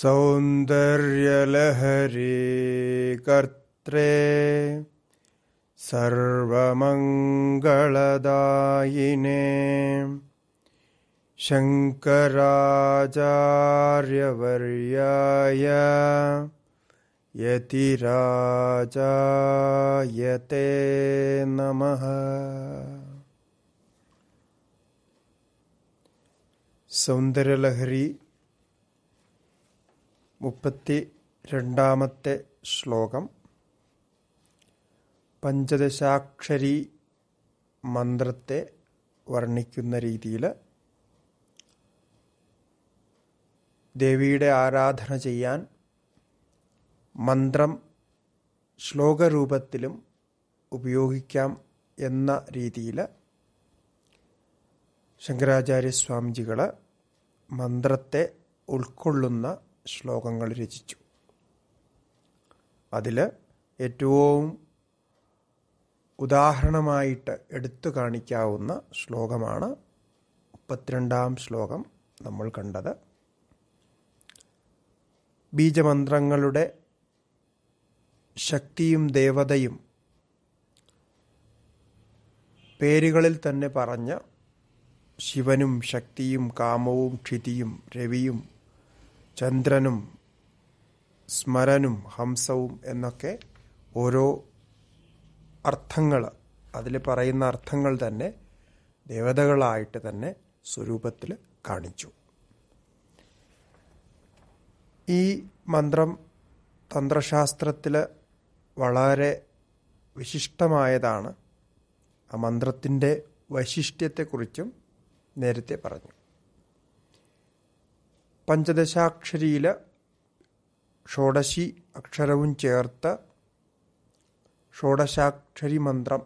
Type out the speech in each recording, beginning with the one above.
सौन्दर्यलहरीकर्त्रे सर्वमङ्गलदायिने शङ्कराचार्यवर्याय यतिराजायते नमः सौन्दर्यलहरी മുപ്പത്തി രണ്ടാമത്തെ ശ്ലോകം പഞ്ചദശാക്ഷരി മന്ത്രത്തെ വർണ്ണിക്കുന്ന രീതിയിൽ ദേവിയുടെ ആരാധന ചെയ്യാൻ മന്ത്രം ശ്ലോകരൂപത്തിലും ഉപയോഗിക്കാം എന്ന രീതിയിൽ ശങ്കരാചാര്യസ്വാമിജികൾ മന്ത്രത്തെ ഉൾക്കൊള്ളുന്ന ശ്ലോകങ്ങൾ രചിച്ചു അതിൽ ഏറ്റവും ഉദാഹരണമായിട്ട് എടുത്തു കാണിക്കാവുന്ന ശ്ലോകമാണ് മുപ്പത്തിരണ്ടാം ശ്ലോകം നമ്മൾ കണ്ടത് ബീജമന്ത്രങ്ങളുടെ ശക്തിയും ദേവതയും പേരുകളിൽ തന്നെ പറഞ്ഞ ശിവനും ശക്തിയും കാമവും ക്ഷിതിയും രവിയും ചന്ദ്രനും സ്മരനും ഹംസവും എന്നൊക്കെ ഓരോ അർത്ഥങ്ങൾ അതിൽ പറയുന്ന അർത്ഥങ്ങൾ തന്നെ ദേവതകളായിട്ട് തന്നെ സ്വരൂപത്തിൽ കാണിച്ചു ഈ മന്ത്രം തന്ത്രശാസ്ത്രത്തിൽ വളരെ വിശിഷ്ടമായതാണ് ആ മന്ത്രത്തിൻ്റെ വൈശിഷ്ട്യത്തെക്കുറിച്ചും നേരത്തെ പറഞ്ഞു പഞ്ചദശാക്ഷരിയില ഷോഡശി അക്ഷരവും ചേർത്ത ഷോഡശാക്ഷരി മന്ത്രം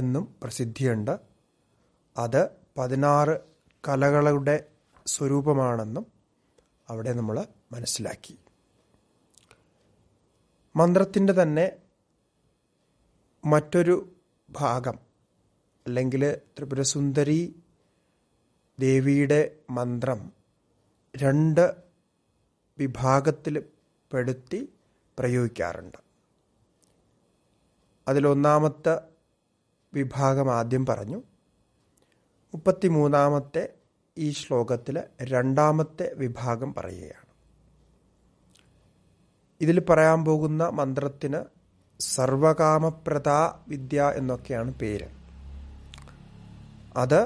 എന്നും പ്രസിദ്ധിയുണ്ട് അത് പതിനാറ് കലകളുടെ സ്വരൂപമാണെന്നും അവിടെ നമ്മൾ മനസ്സിലാക്കി മന്ത്രത്തിൻ്റെ തന്നെ മറ്റൊരു ഭാഗം അല്ലെങ്കിൽ ത്രിപുരസുന്ദരി ദേവിയുടെ മന്ത്രം രണ്ട് വിഭാഗത്തിൽ പെടുത്തി പ്രയോഗിക്കാറുണ്ട് അതിലൊന്നാമത്തെ വിഭാഗം ആദ്യം പറഞ്ഞു മുപ്പത്തിമൂന്നാമത്തെ ഈ ശ്ലോകത്തിൽ രണ്ടാമത്തെ വിഭാഗം പറയുകയാണ് ഇതിൽ പറയാൻ പോകുന്ന മന്ത്രത്തിന് സർവകാമപ്രദാ വിദ്യ എന്നൊക്കെയാണ് പേര് അത്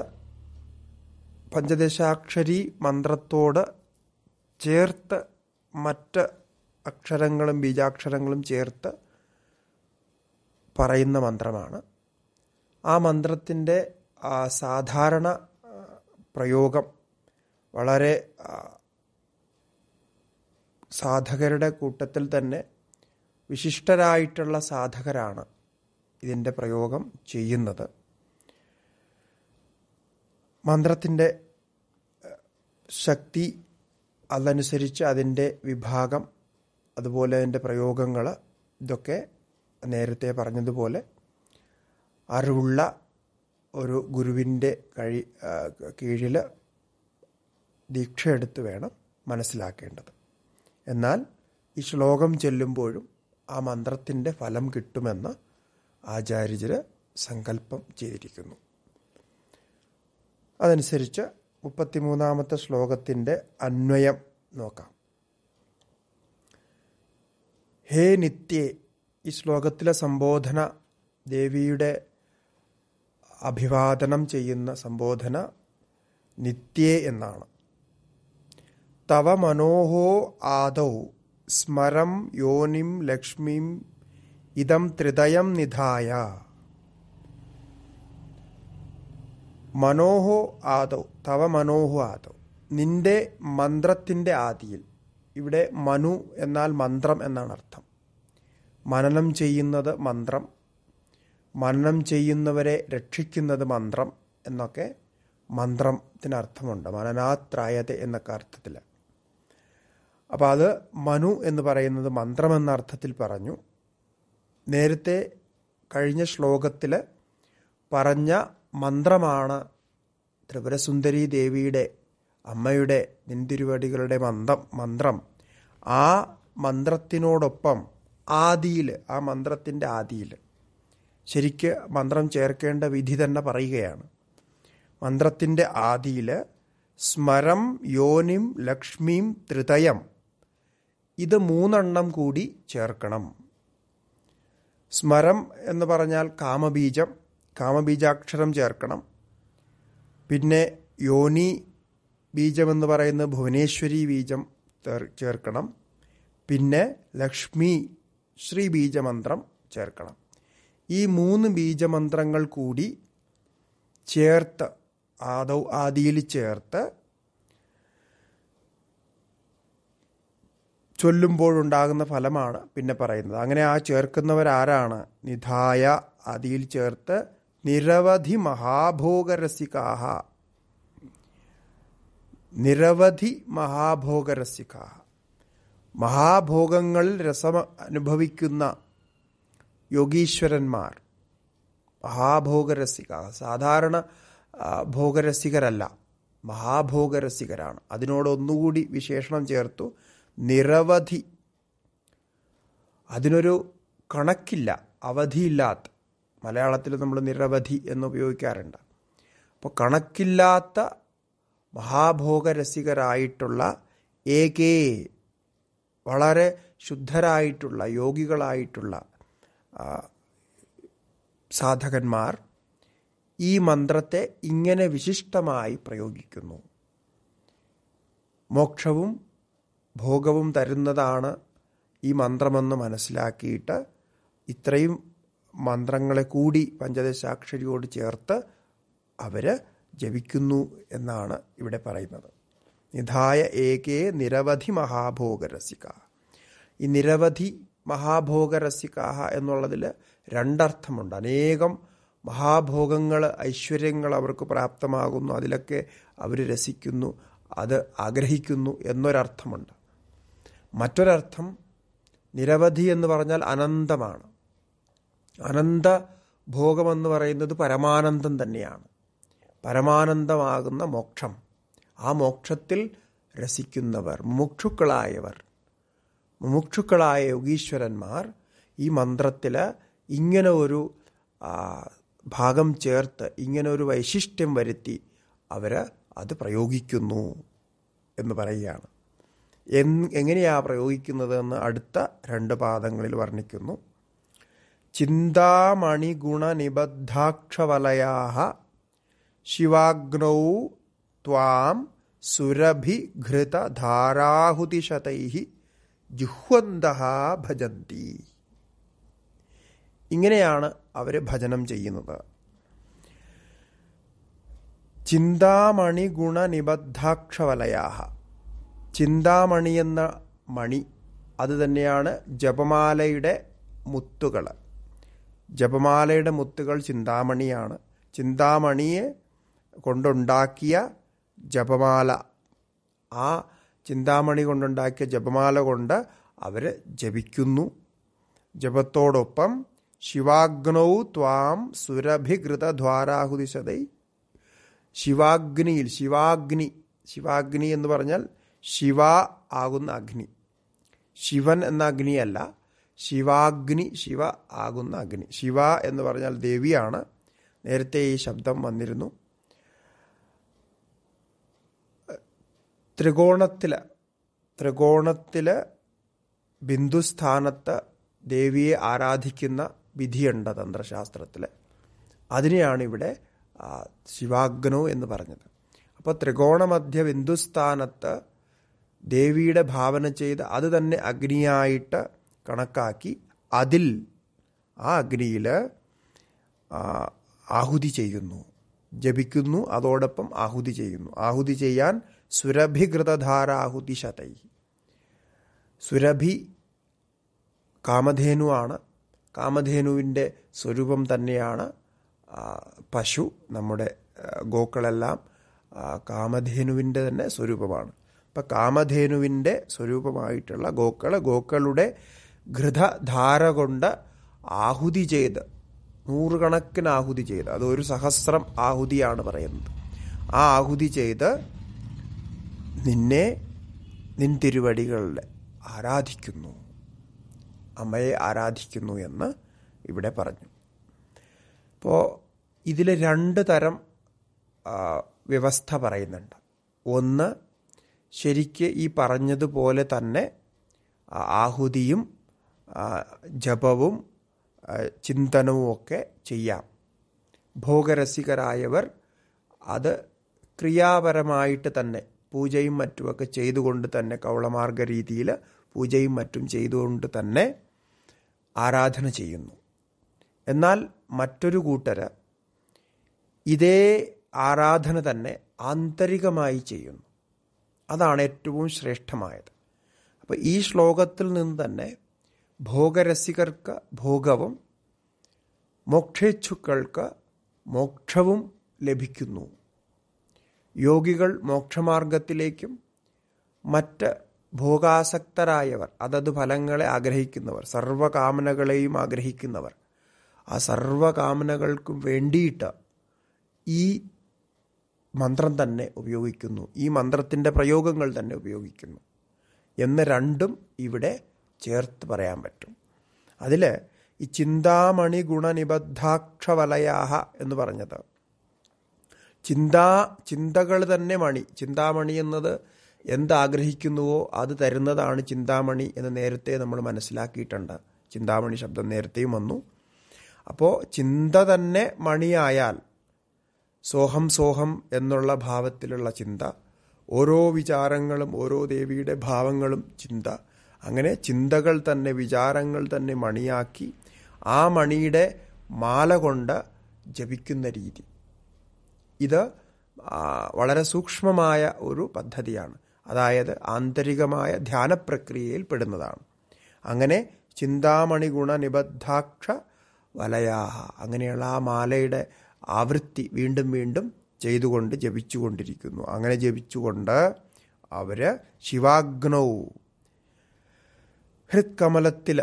പഞ്ചദശാക്ഷരി മന്ത്രത്തോട് ചേർത്ത് മറ്റ് അക്ഷരങ്ങളും ബീജാക്ഷരങ്ങളും ചേർത്ത് പറയുന്ന മന്ത്രമാണ് ആ മന്ത്രത്തിൻ്റെ സാധാരണ പ്രയോഗം വളരെ സാധകരുടെ കൂട്ടത്തിൽ തന്നെ വിശിഷ്ടരായിട്ടുള്ള സാധകരാണ് ഇതിൻ്റെ പ്രയോഗം ചെയ്യുന്നത് മന്ത്രത്തിൻ്റെ ശക്തി അതനുസരിച്ച് അതിൻ്റെ വിഭാഗം അതുപോലെ അതിൻ്റെ പ്രയോഗങ്ങൾ ഇതൊക്കെ നേരത്തെ പറഞ്ഞതുപോലെ അറിവുള്ള ഒരു ഗുരുവിൻ്റെ കഴി കീഴിൽ ദീക്ഷയെടുത്ത് വേണം മനസ്സിലാക്കേണ്ടത് എന്നാൽ ഈ ശ്ലോകം ചെല്ലുമ്പോഴും ആ മന്ത്രത്തിൻ്റെ ഫലം കിട്ടുമെന്ന് ആചാര്യജർ സങ്കല്പം ചെയ്തിരിക്കുന്നു അതനുസരിച്ച് മുപ്പത്തിമൂന്നാമത്തെ ശ്ലോകത്തിൻ്റെ അന്വയം നോക്കാം ഹേ നിത്യേ ഈ ശ്ലോകത്തിലെ സംബോധന ദേവിയുടെ അഭിവാദനം ചെയ്യുന്ന സംബോധന നിത്യേ എന്നാണ് തവ മനോഹോ ആദൗ സ്മരം യോനിം ലക്ഷ്മിം ഇതം ത്രിതയം നിധായ മനോഹോ ആദോ തവ മനോഹോ ആദോ നിന്റെ മന്ത്രത്തിൻ്റെ ആദിയിൽ ഇവിടെ മനു എന്നാൽ മന്ത്രം എന്നാണ് അർത്ഥം മനനം ചെയ്യുന്നത് മന്ത്രം മനനം ചെയ്യുന്നവരെ രക്ഷിക്കുന്നത് മന്ത്രം എന്നൊക്കെ മന്ത്രത്തിന് അർത്ഥമുണ്ട് മനനാത്രായത എന്നൊക്കെ അർത്ഥത്തിൽ അപ്പോൾ അത് മനു എന്ന് പറയുന്നത് മന്ത്രം എന്ന അർത്ഥത്തിൽ പറഞ്ഞു നേരത്തെ കഴിഞ്ഞ ശ്ലോകത്തിൽ പറഞ്ഞ മന്ത്രമാണ് ത്രിപുരസുന്ദരി ദേവിയുടെ അമ്മയുടെ നിന്തിരുവടികളുടെ മന്ത്രം മന്ത്രം ആ മന്ത്രത്തിനോടൊപ്പം ആദിയിൽ ആ മന്ത്രത്തിൻ്റെ ആദിയിൽ ശരിക്ക് മന്ത്രം ചേർക്കേണ്ട വിധി തന്നെ പറയുകയാണ് മന്ത്രത്തിൻ്റെ ആദിയിൽ സ്മരം യോനിം ലക്ഷ്മിയും ത്രിതയം ഇത് മൂന്നെണ്ണം കൂടി ചേർക്കണം സ്മരം എന്ന് പറഞ്ഞാൽ കാമബീജം കാമബീജാക്ഷരം ചേർക്കണം പിന്നെ യോനി ബീജമെന്ന് പറയുന്ന ഭുവനേശ്വരി ബീജം ചേർക്കണം പിന്നെ ലക്ഷ്മി ശ്രീ ബീജമന്ത്രം ചേർക്കണം ഈ മൂന്ന് ബീജമന്ത്രങ്ങൾ കൂടി ചേർത്ത് ആദവ് ആദിയിൽ ചേർത്ത് ചൊല്ലുമ്പോഴുണ്ടാകുന്ന ഫലമാണ് പിന്നെ പറയുന്നത് അങ്ങനെ ആ ചേർക്കുന്നവരാരാണ് നിധായ ആദിയിൽ ചേർത്ത് നിരവധി മഹാഭോഗരസികാഹ നിരവധി മഹാഭോഗരസികാഹ മഹാഭോഗങ്ങളിൽ രസം അനുഭവിക്കുന്ന യോഗീശ്വരന്മാർ മഹാഭോഗരസിക സാധാരണ ഭോഗരസികരല്ല മഹാഭോഗരസികരാണ് അതിനോട് ഒന്നുകൂടി വിശേഷണം ചേർത്തു നിരവധി അതിനൊരു കണക്കില്ല അവധിയില്ലാത്ത മലയാളത്തിൽ നമ്മൾ നിരവധി എന്ന് ഉപയോഗിക്കാറുണ്ട് അപ്പോൾ കണക്കില്ലാത്ത മഹാഭോഗരസികരായിട്ടുള്ള ഏകേ വളരെ ശുദ്ധരായിട്ടുള്ള യോഗികളായിട്ടുള്ള സാധകന്മാർ ഈ മന്ത്രത്തെ ഇങ്ങനെ വിശിഷ്ടമായി പ്രയോഗിക്കുന്നു മോക്ഷവും ഭോഗവും തരുന്നതാണ് ഈ മന്ത്രമെന്ന് മനസ്സിലാക്കിയിട്ട് ഇത്രയും മന്ത്രങ്ങളെ കൂടി പഞ്ചദശാക്ഷരിയോട് ചേർത്ത് അവർ ജപിക്കുന്നു എന്നാണ് ഇവിടെ പറയുന്നത് നിധായ ഏകേ നിരവധി മഹാഭോഗരസിക ഈ നിരവധി മഹാഭോഗരസിക എന്നുള്ളതിൽ രണ്ടർത്ഥമുണ്ട് അനേകം മഹാഭോഗങ്ങൾ ഐശ്വര്യങ്ങൾ അവർക്ക് പ്രാപ്തമാകുന്നു അതിലൊക്കെ അവർ രസിക്കുന്നു അത് ആഗ്രഹിക്കുന്നു എന്നൊരർത്ഥമുണ്ട് മറ്റൊരർത്ഥം നിരവധി എന്ന് പറഞ്ഞാൽ അനന്തമാണ് അനന്ത ഭോഗമെന്ന് പറയുന്നത് പരമാനന്ദം തന്നെയാണ് പരമാനന്ദമാകുന്ന മോക്ഷം ആ മോക്ഷത്തിൽ രസിക്കുന്നവർ മുമുക്ഷുക്കളായവർ മുമുക്ഷുക്കളായ യോഗീശ്വരന്മാർ ഈ മന്ത്രത്തിൽ ഇങ്ങനെ ഒരു ഭാഗം ചേർത്ത് ഇങ്ങനെ ഒരു വൈശിഷ്ട്യം വരുത്തി അവർ അത് പ്രയോഗിക്കുന്നു എന്ന് പറയുകയാണ് എങ്ങനെയാണ് പ്രയോഗിക്കുന്നതെന്ന് അടുത്ത രണ്ട് പാദങ്ങളിൽ വർണ്ണിക്കുന്നു ചിന്താമണിഗുണനിബദ്ധാക്ഷവലയാ ശിവാഗ്നൗ ത്വാം സുരഭിഘൃതധാരാഹുതിശതൈ ജുഹ്വന്ത ഭജന്തി ഇങ്ങനെയാണ് അവർ ഭജനം ചെയ്യുന്നത് ചിന്താമണിഗുണനിബദ്ധാക്ഷവലയാഹ ഗുണനിബദ്ധാക്ഷവലയാ ചിന്താമണി എന്ന മണി അത് തന്നെയാണ് ജപമാലയുടെ മുത്തുകൾ ജപമാലയുടെ മുത്തുകൾ ചിന്താമണിയാണ് ചിന്താമണിയെ കൊണ്ടുണ്ടാക്കിയ ജപമാല ആ ചിന്താമണി കൊണ്ടുണ്ടാക്കിയ ജപമാല കൊണ്ട് അവർ ജപിക്കുന്നു ജപത്തോടൊപ്പം ശിവാഗ്നൗ ത്വാം സുരഭികൃത ദ്വാരാഹുതിശതൈ ശിവാഗ്നിയിൽ ശിവാഗ്നി ശിവാഗ്നി എന്ന് പറഞ്ഞാൽ ശിവ ആകുന്ന അഗ്നി ശിവൻ എന്ന അഗ്നിയല്ല ശിവാഗ്നി ശിവ ആകുന്ന അഗ്നി ശിവ എന്ന് പറഞ്ഞാൽ ദേവിയാണ് നേരത്തെ ഈ ശബ്ദം വന്നിരുന്നു ത്രികോണത്തിൽ ത്രികോണത്തിൽ ബിന്ദുസ്ഥാനത്ത് ദേവിയെ ആരാധിക്കുന്ന വിധിയുണ്ട് തന്ത്രശാസ്ത്രത്തിൽ അതിനെയാണ് ഇവിടെ ശിവാഗ്നോ എന്ന് പറഞ്ഞത് അപ്പോൾ ത്രികോണമധ്യ ബിന്ദുസ്ഥാനത്ത് ദേവിയുടെ ഭാവന ചെയ്ത് അത് തന്നെ അഗ്നിയായിട്ട് കണക്കാക്കി അതിൽ ആ അഗ്നിയിൽ ആഹുതി ചെയ്യുന്നു ജപിക്കുന്നു അതോടൊപ്പം ആഹുതി ചെയ്യുന്നു ആഹുതി ചെയ്യാൻ സുരഭികൃതധാരാഹുതി ശതൈ സുരഭി കാമധേനു ആണ് കാമധേനുവിൻ്റെ സ്വരൂപം തന്നെയാണ് പശു നമ്മുടെ ഗോക്കളെല്ലാം കാമധേനുവിൻ്റെ തന്നെ സ്വരൂപമാണ് അപ്പം കാമധേനുവിൻ്റെ സ്വരൂപമായിട്ടുള്ള ഗോക്കൾ ഗോക്കളുടെ ഘൃതധാര കൊണ്ട് ആഹുതി ചെയ്ത് നൂറുകണക്കിന് ആഹുതി ചെയ്ത് അത് ഒരു സഹസ്രം ആഹുതിയാണ് പറയുന്നത് ആ ആഹുതി ചെയ്ത് നിന്നെ നിൻ തിരുവടികളിൽ ആരാധിക്കുന്നു അമ്മയെ ആരാധിക്കുന്നു എന്ന് ഇവിടെ പറഞ്ഞു അപ്പോൾ ഇതിൽ രണ്ട് തരം വ്യവസ്ഥ പറയുന്നുണ്ട് ഒന്ന് ശരിക്ക് ഈ പറഞ്ഞതുപോലെ തന്നെ ആഹുതിയും ജപവും ചിന്തനവും ഒക്കെ ചെയ്യാം ഭോഗരസികരായവർ അത് ക്രിയാപരമായിട്ട് തന്നെ പൂജയും മറ്റുമൊക്കെ ചെയ്തുകൊണ്ട് തന്നെ കവളമാർഗ രീതിയിൽ പൂജയും മറ്റും ചെയ്തുകൊണ്ട് തന്നെ ആരാധന ചെയ്യുന്നു എന്നാൽ മറ്റൊരു കൂട്ടർ ഇതേ ആരാധന തന്നെ ആന്തരികമായി ചെയ്യുന്നു അതാണ് ഏറ്റവും ശ്രേഷ്ഠമായത് അപ്പോൾ ഈ ശ്ലോകത്തിൽ നിന്ന് തന്നെ ഭോഗരസികർക്ക് ഭോഗവും മോക്ഷേച്ഛുക്കൾക്ക് മോക്ഷവും ലഭിക്കുന്നു യോഗികൾ മോക്ഷമാർഗത്തിലേക്കും മറ്റ് ഭോഗാസക്തരായവർ അതത് ഫലങ്ങളെ ആഗ്രഹിക്കുന്നവർ സർവകാമനകളെയും ആഗ്രഹിക്കുന്നവർ ആ സർവകാമനകൾക്കും വേണ്ടിയിട്ട് ഈ മന്ത്രം തന്നെ ഉപയോഗിക്കുന്നു ഈ മന്ത്രത്തിൻ്റെ പ്രയോഗങ്ങൾ തന്നെ ഉപയോഗിക്കുന്നു എന്ന രണ്ടും ഇവിടെ ചേർത്ത് പറയാൻ പറ്റും അതിൽ ഈ ചിന്താമണി ഗുണനിബദ്ധാക്ഷവലയാഹ എന്ന് പറഞ്ഞത് ചിന്താ ചിന്തകൾ തന്നെ മണി ചിന്താമണി എന്നത് എന്താഗ്രഹിക്കുന്നുവോ അത് തരുന്നതാണ് ചിന്താമണി എന്ന് നേരത്തെ നമ്മൾ മനസ്സിലാക്കിയിട്ടുണ്ട് ചിന്താമണി ശബ്ദം നേരത്തെയും വന്നു അപ്പോൾ ചിന്ത തന്നെ മണിയായാൽ സോഹം സോഹം എന്നുള്ള ഭാവത്തിലുള്ള ചിന്ത ഓരോ വിചാരങ്ങളും ഓരോ ദേവിയുടെ ഭാവങ്ങളും ചിന്ത അങ്ങനെ ചിന്തകൾ തന്നെ വിചാരങ്ങൾ തന്നെ മണിയാക്കി ആ മണിയുടെ മാല കൊണ്ട് ജപിക്കുന്ന രീതി ഇത് വളരെ സൂക്ഷ്മമായ ഒരു പദ്ധതിയാണ് അതായത് ആന്തരികമായ ധ്യാനപ്രക്രിയയിൽ പെടുന്നതാണ് അങ്ങനെ ചിന്താമണി ഗുണ നിബദ്ധാക്ഷ വലയാഹ അങ്ങനെയുള്ള ആ മാലയുടെ ആവൃത്തി വീണ്ടും വീണ്ടും ചെയ്തുകൊണ്ട് ജപിച്ചുകൊണ്ടിരിക്കുന്നു അങ്ങനെ ജപിച്ചുകൊണ്ട് അവർ ശിവാഗ്നവും ഹൃത്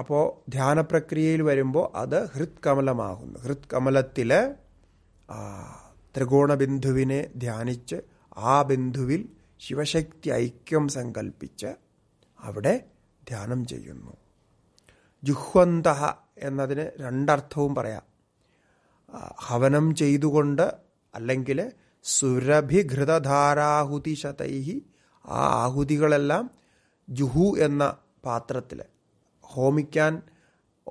അപ്പോൾ ധ്യാനപ്രക്രിയയിൽ വരുമ്പോൾ അത് ഹൃത് കമലമാകുന്നു ഹൃത് കമലത്തിൽ ത്രികോണ ബിന്ദുവിനെ ധ്യാനിച്ച് ആ ബിന്ദുവിൽ ശിവശക്തി ഐക്യം സങ്കല്പിച്ച് അവിടെ ധ്യാനം ചെയ്യുന്നു ജുഹ്വന്ത എന്നതിന് രണ്ടർത്ഥവും പറയാം ഹവനം ചെയ്തുകൊണ്ട് അല്ലെങ്കിൽ സുരഭിഘൃതധാരാഹുതി ആ ആഹുതികളെല്ലാം ജുഹു എന്ന പാത്രത്തിൽ ഹോമിക്കാൻ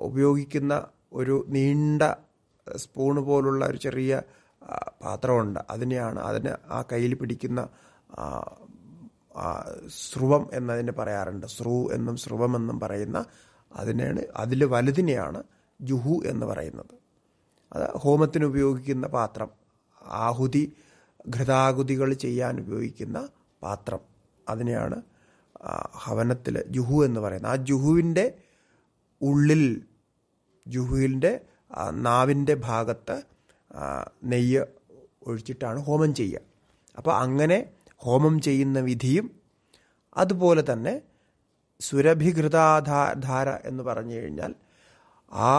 ഉപയോഗിക്കുന്ന ഒരു നീണ്ട സ്പൂണ് പോലുള്ള ഒരു ചെറിയ പാത്രമുണ്ട് അതിനെയാണ് അതിന് ആ കയ്യിൽ പിടിക്കുന്ന സ്രുവം എന്നതിന് പറയാറുണ്ട് സ്രു എന്നും സ്രുവം എന്നും പറയുന്ന അതിനാണ് അതിൽ വലുതിനെയാണ് ജുഹു എന്ന് പറയുന്നത് അത് ഹോമത്തിന് ഉപയോഗിക്കുന്ന പാത്രം ആഹുതി ഘൃതാഹുതികൾ ചെയ്യാൻ ഉപയോഗിക്കുന്ന പാത്രം അതിനെയാണ് ഹവനത്തിൽ ജുഹു എന്ന് പറയുന്നത് ആ ജുഹുവിൻ്റെ ഉള്ളിൽ ജുഹുവിൻ്റെ നാവിൻ്റെ ഭാഗത്ത് നെയ്യ് ഒഴിച്ചിട്ടാണ് ഹോമം ചെയ്യുക അപ്പോൾ അങ്ങനെ ഹോമം ചെയ്യുന്ന വിധിയും അതുപോലെ തന്നെ സുരഭിഘൃതാധാര എന്ന് പറഞ്ഞു കഴിഞ്ഞാൽ ആ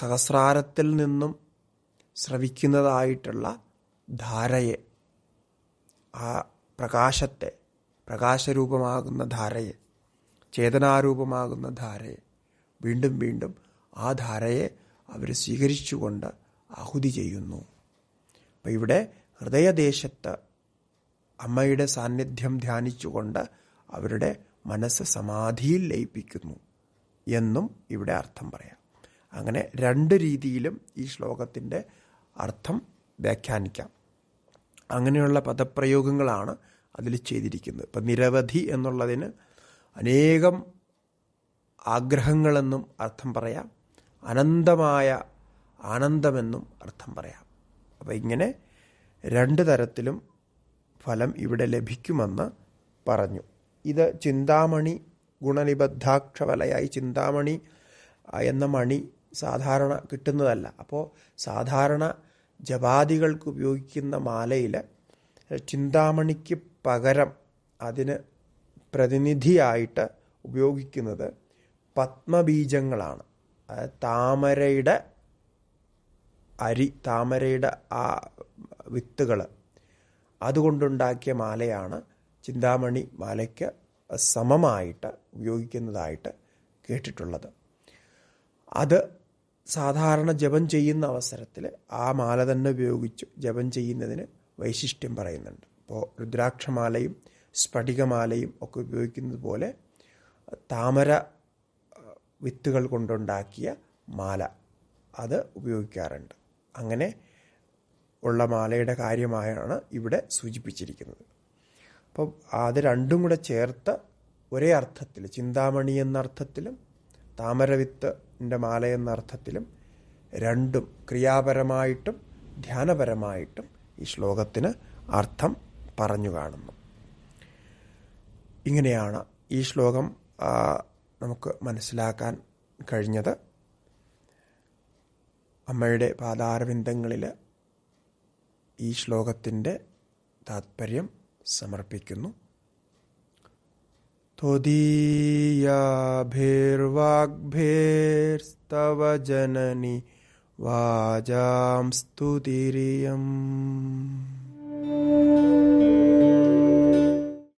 സഹസ്രാരത്തിൽ നിന്നും ശ്രവിക്കുന്നതായിട്ടുള്ള ധാരയെ ആ പ്രകാശത്തെ പ്രകാശരൂപമാകുന്ന ധാരയെ ചേതനാരൂപമാകുന്ന ധാരയെ വീണ്ടും വീണ്ടും ആ ധാരയെ അവർ സ്വീകരിച്ചുകൊണ്ട് ആഹുതി ചെയ്യുന്നു അപ്പം ഇവിടെ ഹൃദയദേശത്ത് അമ്മയുടെ സാന്നിധ്യം ധ്യാനിച്ചുകൊണ്ട് അവരുടെ മനസ്സ് സമാധിയിൽ ലയിപ്പിക്കുന്നു എന്നും ഇവിടെ അർത്ഥം പറയാം അങ്ങനെ രണ്ട് രീതിയിലും ഈ ശ്ലോകത്തിൻ്റെ അർത്ഥം വ്യാഖ്യാനിക്കാം അങ്ങനെയുള്ള പദപ്രയോഗങ്ങളാണ് അതിൽ ചെയ്തിരിക്കുന്നത് ഇപ്പം നിരവധി എന്നുള്ളതിന് അനേകം ആഗ്രഹങ്ങളെന്നും അർത്ഥം പറയാം അനന്തമായ ആനന്ദമെന്നും അർത്ഥം പറയാം അപ്പം ഇങ്ങനെ രണ്ട് തരത്തിലും ഫലം ഇവിടെ ലഭിക്കുമെന്ന് പറഞ്ഞു ഇത് ചിന്താമണി ഗുണനിബദ്ധാക്ഷവലയായി ചിന്താമണി എന്ന മണി സാധാരണ കിട്ടുന്നതല്ല അപ്പോൾ സാധാരണ ജപാദികൾക്ക് ഉപയോഗിക്കുന്ന മാലയിൽ ചിന്താമണിക്ക് പകരം അതിന് പ്രതിനിധിയായിട്ട് ഉപയോഗിക്കുന്നത് പത്മബീജങ്ങളാണ് താമരയുടെ അരി താമരയുടെ ആ വിത്തുകൾ അതുകൊണ്ടുണ്ടാക്കിയ മാലയാണ് ചിന്താമണി മാലയ്ക്ക് സമമായിട്ട് ഉപയോഗിക്കുന്നതായിട്ട് കേട്ടിട്ടുള്ളത് അത് സാധാരണ ജപം ചെയ്യുന്ന അവസരത്തിൽ ആ മാല തന്നെ ഉപയോഗിച്ച് ജപം ചെയ്യുന്നതിന് വൈശിഷ്ട്യം പറയുന്നുണ്ട് ഇപ്പോൾ രുദ്രാക്ഷമാലയും സ്ഫടികമാലയും ഒക്കെ ഉപയോഗിക്കുന്നത് പോലെ താമര വിത്തുകൾ കൊണ്ടുണ്ടാക്കിയ മാല അത് ഉപയോഗിക്കാറുണ്ട് അങ്ങനെ ഉള്ള മാലയുടെ കാര്യമായാണ് ഇവിടെ സൂചിപ്പിച്ചിരിക്കുന്നത് അപ്പം അത് രണ്ടും കൂടെ ചേർത്ത് ഒരേ അർത്ഥത്തിൽ ചിന്താമണി എന്ന അർത്ഥത്തിലും താമരവിത്തിൻ്റെ മാല എന്ന അർത്ഥത്തിലും രണ്ടും ക്രിയാപരമായിട്ടും ധ്യാനപരമായിട്ടും ഈ ശ്ലോകത്തിന് അർത്ഥം പറഞ്ഞു കാണുന്നു ഇങ്ങനെയാണ് ഈ ശ്ലോകം നമുക്ക് മനസ്സിലാക്കാൻ കഴിഞ്ഞത് അമ്മയുടെ പാദാരവിന്ദങ്ങളിൽ ഈ ശ്ലോകത്തിൻ്റെ താത്പര്യം സമർപ്പിക്കുന്നു ത്വദീയാഭിർവാഗ്ഭേർസ്തവ ജനനി വാജാം സ്തുതിരിയം